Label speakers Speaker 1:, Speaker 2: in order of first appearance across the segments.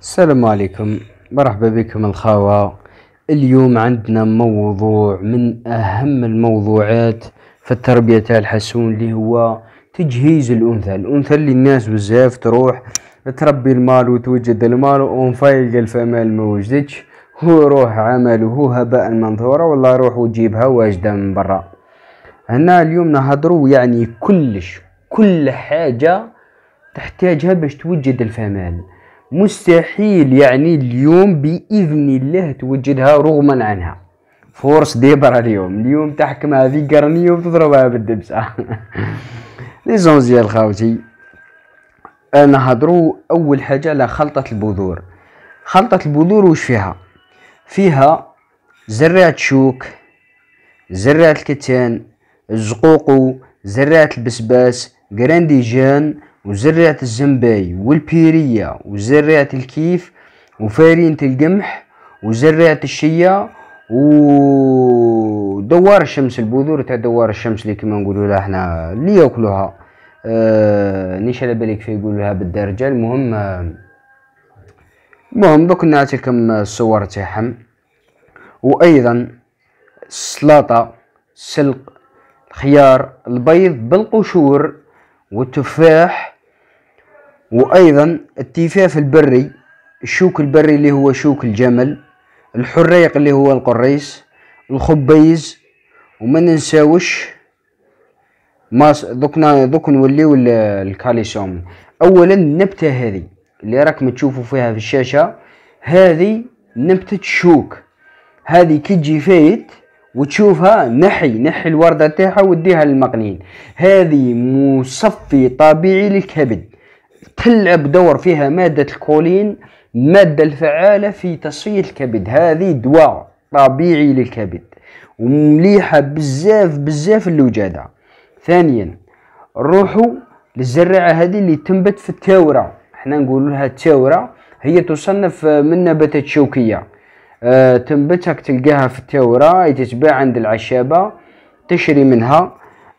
Speaker 1: السلام عليكم مرحبا بكم الخاوة اليوم عندنا موضوع من أهم الموضوعات في التربية تاع الحسون اللي هو تجهيز الأنثى الأنثى اللي الناس بزاف تروح تربي المال وتوجد المال ونفايق الفمال ما وجدتش هو روح عمل وهو هباء منثورة والله روح وجيبها واجدة من برا هنا اليوم نهضرو يعني كلش كل حاجة تحتاجها باش توجد الفمال مستحيل يعني اليوم باذن الله توجدها رغما عنها فورس ديبرا اليوم اليوم تحكم هذه قرنية وتضربها بالدبسة ديال خاوتي انا نهضرو اول حاجة على خلطة البذور خلطة البذور وش فيها فيها زرعة شوك زرعة الكتان الزقوقو زرعة البسباس جرانديجان وزرعة الزنباي والبيرية وزرعة الكيف وفارينة القمح وزرعة الشيا ودوار الشمس البذور تاع دوار الشمس اللي كيما نقولوا لها احنا اللي ياكلوها اه نيش على بالي كيف يقولوها بالدرجة المهم آه، المهم دوك نعطيكم الصور تاعهم وايضا السلطه السلق الخيار البيض بالقشور والتفاح وأيضا التفاف البري الشوك البري اللي هو شوك الجمل الحريق اللي هو القريس الخبيز وما ننساوش ماس دوكنا دوك نوليو الكاليسوم اولا النبته هذه اللي راكم تشوفوا فيها في الشاشه هذه نبته شوك هذه كي تجي فايت وتشوفها نحي نحي الوردة تاعها وديها للمقنين هذه مصفي طبيعي للكبد تلعب دور فيها مادة الكولين مادة الفعالة في تصفية الكبد هذه دواء طبيعي للكبد ومليحة بزاف بزاف للوجادة ثانيا روحوا للزرعة هذه اللي تنبت في التاورة احنا نقول لها التاورة هي تصنف من نباتات شوكية آه، تنبتك تلقاها في التاورة تتباع عند العشابة تشري منها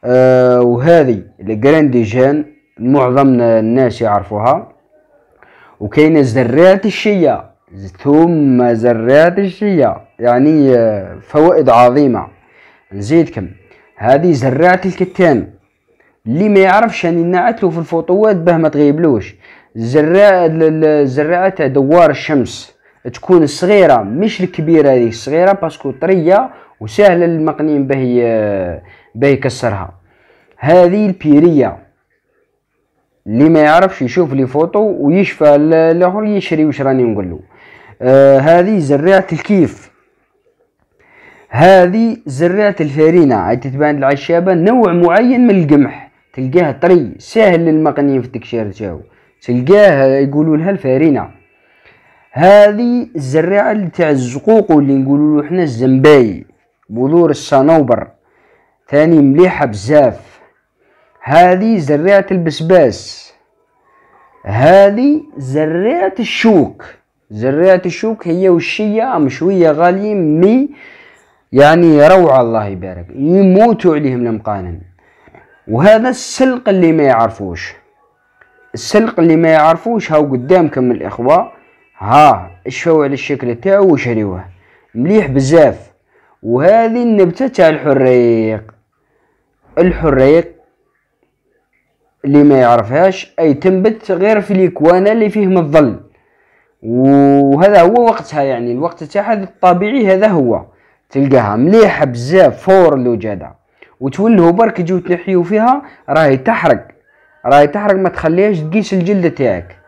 Speaker 1: آه، وهذه الجرانديجان معظم الناس يعرفوها وكاين زرات الشيا ثم زرات الشيا يعني آه، فوائد عظيمه نزيدكم هذه زرات الكتان اللي ما يعرفش اني يعني نعتلو في الفوطوات باه ما تغيبلوش زراعه زراعه دوار الشمس تكون صغيره مش الكبيره هذيك الصغيره باسكو طريه وسهله للمقنين باه باه يكسرها هذه البيريه اللي ما يعرفش يشوف لي فوتو ويشفى الاخر يشري واش راني نقول له آه هذه زريعه الكيف هذه زريعه الفرينه عاد تتبان العشابه نوع معين من القمح تلقاه طري سهل للمقنيين في التكشير تاعو تلقاه يقولوا لها الفرينه هذه الزريعه اللي تاع الزقوق واللي نقولوا له حنا الزنباي بذور الصنوبر ثاني مليحه بزاف هذه زريعه البسباس هذه زريعه الشوك زريعه الشوك هي ام مشويه غاليين مي يعني روعه الله يبارك يموتوا عليهم المقانن وهذا السلق اللي ما يعرفوش السلق اللي ما يعرفوش هاو قدامكم الاخوه ها شفاو على الشكل تاعو وشريوه مليح بزاف وهذه النبتة تاع الحريق الحريق اللي ما يعرفهاش اي تنبت غير في ليكوانا اللي فيهم الظل وهذا هو وقتها يعني الوقت تاعها الطبيعي هذا هو تلقاها مليحة بزاف فور الوجادة وتولهو برك جيو تنحيو فيها راهي تحرق راهي تحرق ما تخليهاش تقيس الجلد تاعك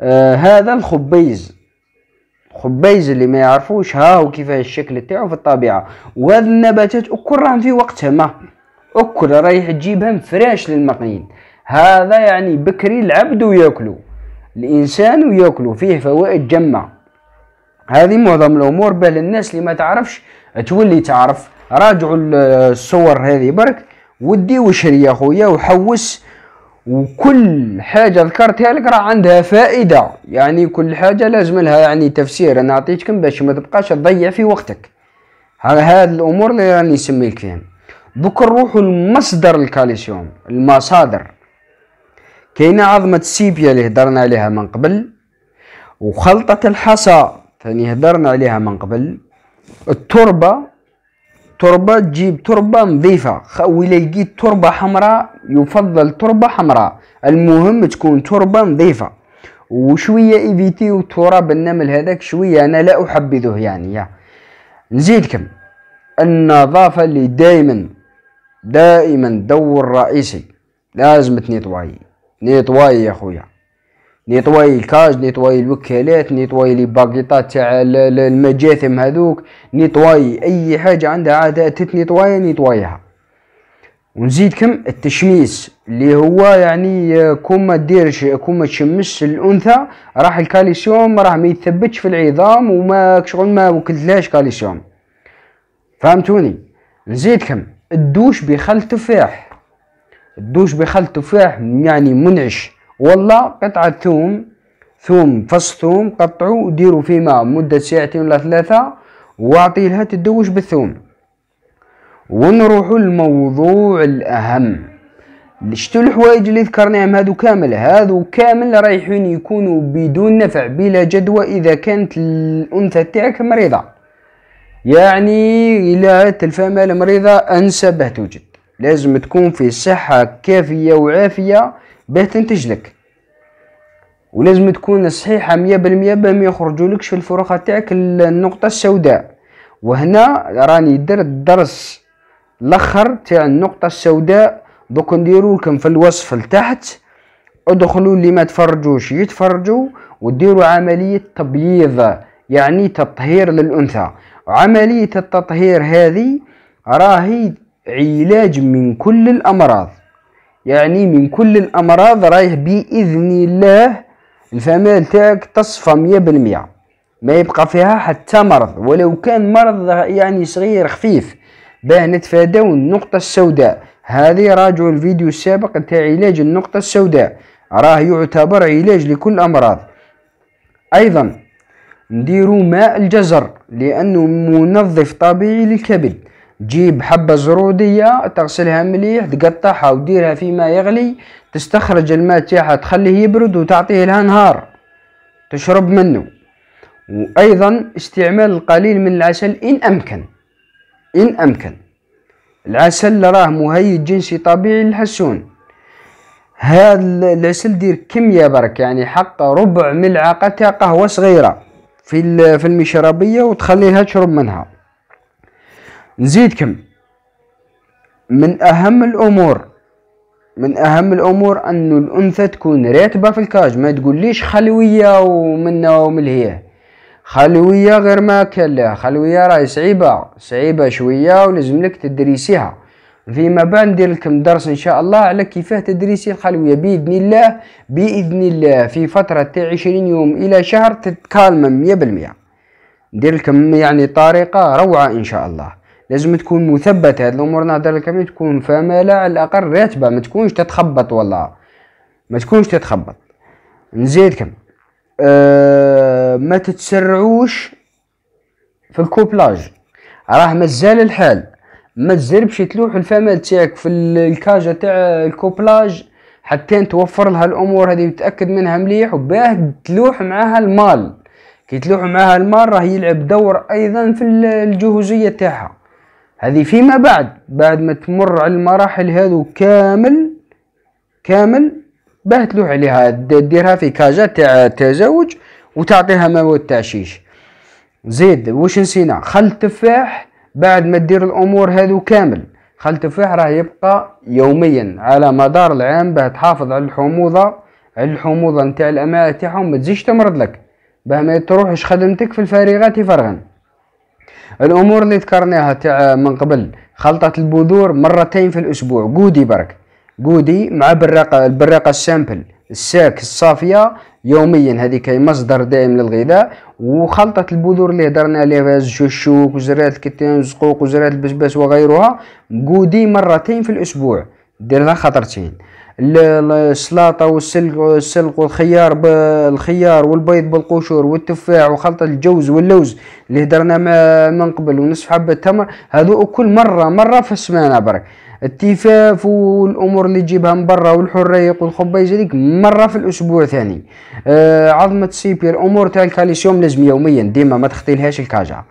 Speaker 1: آه هذا الخبيز الخبيز اللي ما يعرفوش ها هو كيفاش الشكل تاعو في الطبيعه وهاد النباتات اكل راهم في وقتها ما اكل رايح تجيبهم فريش للمقين هذا يعني بكري العبد وياكلو الانسان وياكلو فيه فوائد جمع هذه معظم الامور بل للناس اللي ما تعرفش تولي تعرف راجعوا الصور هذه برك ودي وشري يا خويا وحوس وكل حاجة ذكرتها لك راه عندها فائدة يعني كل حاجة لازم لها يعني تفسير أنا عطيتكم باش ما تبقاش تضيع في وقتك هاد الأمور اللي راني نسميلك فيهم دوك نروحو لمصدر الكالسيوم المصادر كاينة عظمة السيبيا اللي هدرنا عليها من قبل وخلطة الحصى ثاني هدرنا عليها من قبل التربة تربة جيب تربة نظيفة خاوي لقيت تربة حمراء يفضل تربة حمراء المهم تكون تربة نظيفة وشوية ايفيتي وتراب النمل هذاك شوية انا لا احبذه يعني, نزيدكم النظافة اللي دائما دائما دور رئيسي لازم تنيطواي نيطواي يا خويا نيطواي الكاج نيطواي الوكالات نيطواي لي باكيطات تاع المجاثم هذوك نيطواي اي حاجه عندها عادات تتنيطواي نيطوايها ونزيدكم التشميس اللي هو يعني كون ما ديرش كون ما تشمش الانثى راح الكالسيوم راه ما يتثبتش في العظام وما شغل ما وكلتلهاش كالسيوم فهمتوني نزيدكم الدوش بخل تفاح الدوش بخل تفاح يعني منعش والله قطعة ثوم ثوم فص ثوم قطعوا وديروا في ماء مدة ساعتين ولا ثلاثة واعطي لها تدوش بالثوم ونروحوا للموضوع الأهم شتو الحوايج اللي ذكرناهم هادو كامل هادو كامل رايحين يكونوا بدون نفع بلا جدوى إذا كانت الأنثى تاعك مريضة يعني إلى الفمال مريضة أنسبه توجد لازم تكون في صحة كافية وعافية باه تنتج لك ولازم تكون صحيحة مية بالمية باه ما يخرجولكش في الفروخة تاعك النقطة السوداء وهنا راني درت الدرس الاخر تاع النقطة السوداء دوك نديرولكم في الوصف لتحت ادخلوا اللي ما تفرجوش يتفرجوا وديروا عملية تبييض يعني تطهير للأنثى عملية التطهير هذه راهي علاج من كل الأمراض يعني من كل الامراض رايح باذن الله الفمال تاعك تصفى مية بالمية ما يبقى فيها حتى مرض ولو كان مرض يعني صغير خفيف باه نتفاداو النقطة السوداء هذه راجعوا الفيديو السابق تاع علاج النقطة السوداء راه يعتبر علاج لكل الأمراض أيضا نديرو ماء الجزر لأنه منظف طبيعي للكبد جيب حبة زرودية تغسلها مليح تقطعها وديرها في ما يغلي تستخرج الماء تاعها تخليه يبرد وتعطيه لها نهار تشرب منه وأيضا استعمال القليل من العسل إن أمكن إن أمكن العسل راه مهيج جنسي طبيعي للحسون هذا العسل دير كمية برك يعني حق ربع ملعقة تاع قهوة صغيرة في في المشربية وتخليها تشرب منها نزيدكم من أهم الأمور من أهم الأمور ان الأنثى تكون راتبة في الكاج ما تقوليش خلوية ومنا ومن هي خلوية غير ما ماكلة خلوية راهي صعيبة صعيبة شوية ولازملك تدريسيها فيما بعد ندير لكم درس ان شاء الله على كيفاه تدريسي الخلويه باذن الله باذن الله في فتره تاع 20 يوم الى شهر تتكالم 100% ندير لكم يعني طريقه روعه ان شاء الله لازم تكون مثبته هاد الامور نهضر لك تكون فمالة على الاقل راتبه ما تكونش تتخبط والله ما تكونش تتخبط نزيدكم أه ما تتسرعوش في الكوبلاج راه مازال الحال ما تزربش تلوح الفمال تاعك في الكاجة تاع الكوبلاج حتى توفر لها الامور هذه متاكد منها مليح وباه تلوح معاها المال كي تلوح معاها المال راه يلعب دور ايضا في الجهوزيه تاعها هذه فيما بعد بعد ما تمر على المراحل هذو كامل كامل باه تلوح عليها ديرها في كاجا تاع تزاوج وتعطيها مواد تعشيش زيد واش نسينا خل التفاح بعد ما دير الامور هذو كامل خل التفاح راه يبقى يوميا على مدار العام باه تحافظ على الحموضه على الحموضه نتاع الامعاء تاعهم ما تزيدش تمرض لك باه ما تروحش خدمتك في الفارغات فرغن الأمور اللي ذكرناها آه، من قبل خلطة البذور مرتين في الأسبوع جودي برك جودي مع براقة البراقة السامبل الساك الصافية يوميا هذيك مصدر دائم للغذاء وخلطة البذور اللي هضرنا عليها الشوشوك وزرات الكتان وزقوق وزرات البسباس وغيرها جودي مرتين في الأسبوع دير لها خطرتين السلاطه والسلق والسلق والخيار بالخيار والبيض بالقشور والتفاح وخلطه الجوز واللوز اللي هدرنا من قبل ونصف حبه تمر هذو كل مره مره في السمانه برك التفاف والامور اللي تجيبها من برا والحريق والخبيز هذيك مره في الاسبوع ثاني آه عظمه سيبي الامور تاع الكالسيوم لازم يوميا ديما ما تخطيلهاش الكاجا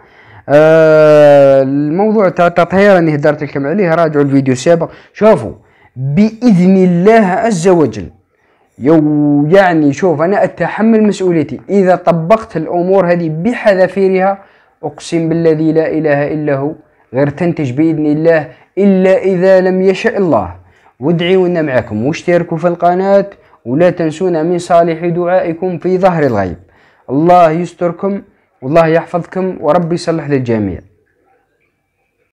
Speaker 1: آه الموضوع تاع التطهير اللي هدرت لكم عليه راجعوا الفيديو السابق شوفوا باذن الله عز وجل يو يعني شوف انا اتحمل مسؤوليتي اذا طبقت الامور هذه بحذافيرها اقسم بالذي لا اله الا هو غير تنتج باذن الله الا اذا لم يشاء الله وادعونا معكم واشتركوا في القناه ولا تنسونا من صالح دعائكم في ظهر الغيب الله يستركم والله يحفظكم وربي يصلح للجميع